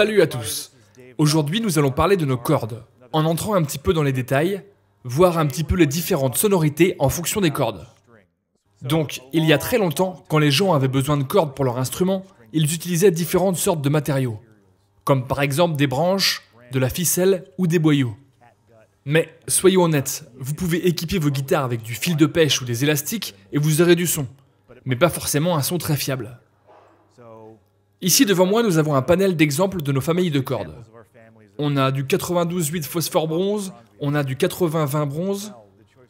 Salut à tous Aujourd'hui nous allons parler de nos cordes, en entrant un petit peu dans les détails, voir un petit peu les différentes sonorités en fonction des cordes. Donc, il y a très longtemps, quand les gens avaient besoin de cordes pour leur instrument, ils utilisaient différentes sortes de matériaux, comme par exemple des branches, de la ficelle ou des boyaux. Mais soyons honnêtes, vous pouvez équiper vos guitares avec du fil de pêche ou des élastiques et vous aurez du son, mais pas forcément un son très fiable. Ici devant moi, nous avons un panel d'exemples de nos familles de cordes. On a du 92-8 phosphore bronze, on a du 80-20 bronze,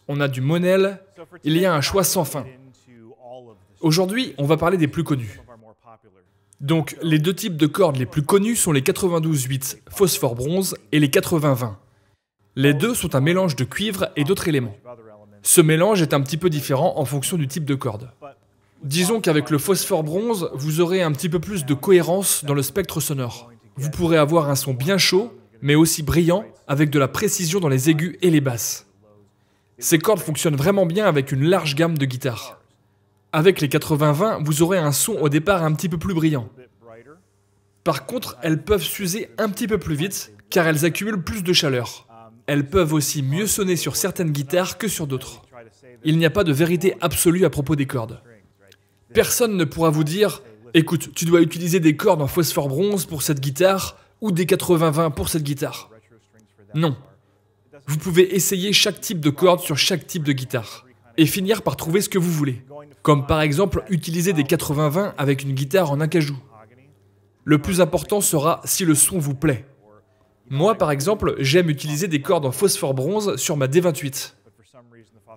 on a du Monel, il y a un choix sans fin. Aujourd'hui, on va parler des plus connus. Donc, les deux types de cordes les plus connus sont les 92-8 phosphore bronze et les 80 Les deux sont un mélange de cuivre et d'autres éléments. Ce mélange est un petit peu différent en fonction du type de corde. Disons qu'avec le phosphore bronze, vous aurez un petit peu plus de cohérence dans le spectre sonore. Vous pourrez avoir un son bien chaud, mais aussi brillant, avec de la précision dans les aigus et les basses. Ces cordes fonctionnent vraiment bien avec une large gamme de guitares. Avec les 80-20, vous aurez un son au départ un petit peu plus brillant. Par contre, elles peuvent s'user un petit peu plus vite, car elles accumulent plus de chaleur. Elles peuvent aussi mieux sonner sur certaines guitares que sur d'autres. Il n'y a pas de vérité absolue à propos des cordes. Personne ne pourra vous dire écoute, tu dois utiliser des cordes en phosphore bronze pour cette guitare ou des 80-20 pour cette guitare. Non. Vous pouvez essayer chaque type de corde sur chaque type de guitare et finir par trouver ce que vous voulez. Comme par exemple utiliser des 80-20 avec une guitare en acajou. Le plus important sera si le son vous plaît. Moi par exemple, j'aime utiliser des cordes en phosphore bronze sur ma D28.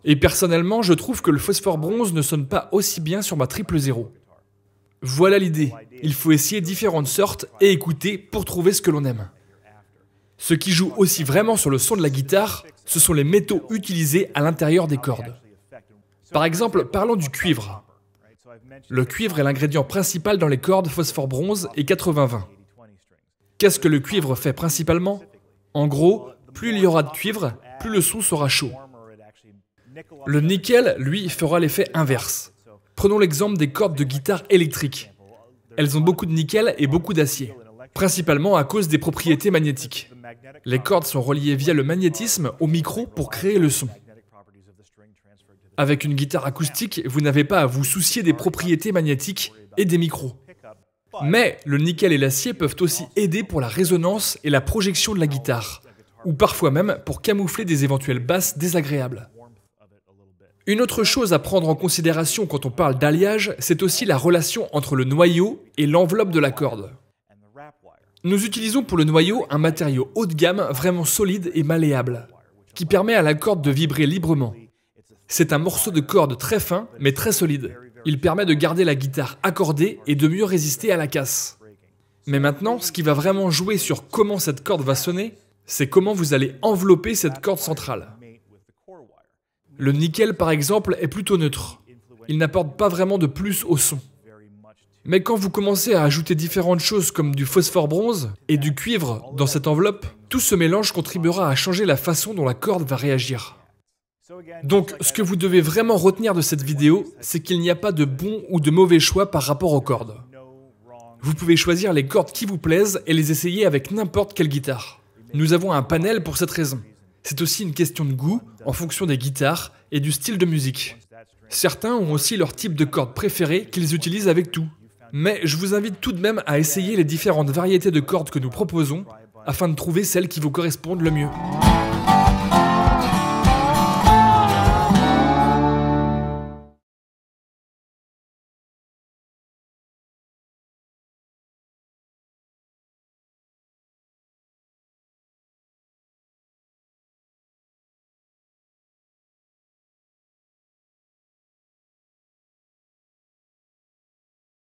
Et personnellement, je trouve que le phosphore bronze ne sonne pas aussi bien sur ma triple zéro. Voilà l'idée. Il faut essayer différentes sortes et écouter pour trouver ce que l'on aime. Ce qui joue aussi vraiment sur le son de la guitare, ce sont les métaux utilisés à l'intérieur des cordes. Par exemple, parlons du cuivre. Le cuivre est l'ingrédient principal dans les cordes phosphore-bronze et 80-20. Qu'est-ce que le cuivre fait principalement En gros, plus il y aura de cuivre, plus le son sera chaud. Le nickel, lui, fera l'effet inverse. Prenons l'exemple des cordes de guitare électrique. Elles ont beaucoup de nickel et beaucoup d'acier, principalement à cause des propriétés magnétiques. Les cordes sont reliées via le magnétisme au micro pour créer le son. Avec une guitare acoustique, vous n'avez pas à vous soucier des propriétés magnétiques et des micros. Mais le nickel et l'acier peuvent aussi aider pour la résonance et la projection de la guitare, ou parfois même pour camoufler des éventuelles basses désagréables. Une autre chose à prendre en considération quand on parle d'alliage, c'est aussi la relation entre le noyau et l'enveloppe de la corde. Nous utilisons pour le noyau un matériau haut de gamme vraiment solide et malléable, qui permet à la corde de vibrer librement. C'est un morceau de corde très fin mais très solide. Il permet de garder la guitare accordée et de mieux résister à la casse. Mais maintenant, ce qui va vraiment jouer sur comment cette corde va sonner, c'est comment vous allez envelopper cette corde centrale. Le nickel, par exemple, est plutôt neutre. Il n'apporte pas vraiment de plus au son. Mais quand vous commencez à ajouter différentes choses comme du phosphore bronze et du cuivre dans cette enveloppe, tout ce mélange contribuera à changer la façon dont la corde va réagir. Donc, ce que vous devez vraiment retenir de cette vidéo, c'est qu'il n'y a pas de bon ou de mauvais choix par rapport aux cordes. Vous pouvez choisir les cordes qui vous plaisent et les essayer avec n'importe quelle guitare. Nous avons un panel pour cette raison. C'est aussi une question de goût en fonction des guitares et du style de musique. Certains ont aussi leur type de corde préféré qu'ils utilisent avec tout. Mais je vous invite tout de même à essayer les différentes variétés de cordes que nous proposons afin de trouver celles qui vous correspondent le mieux.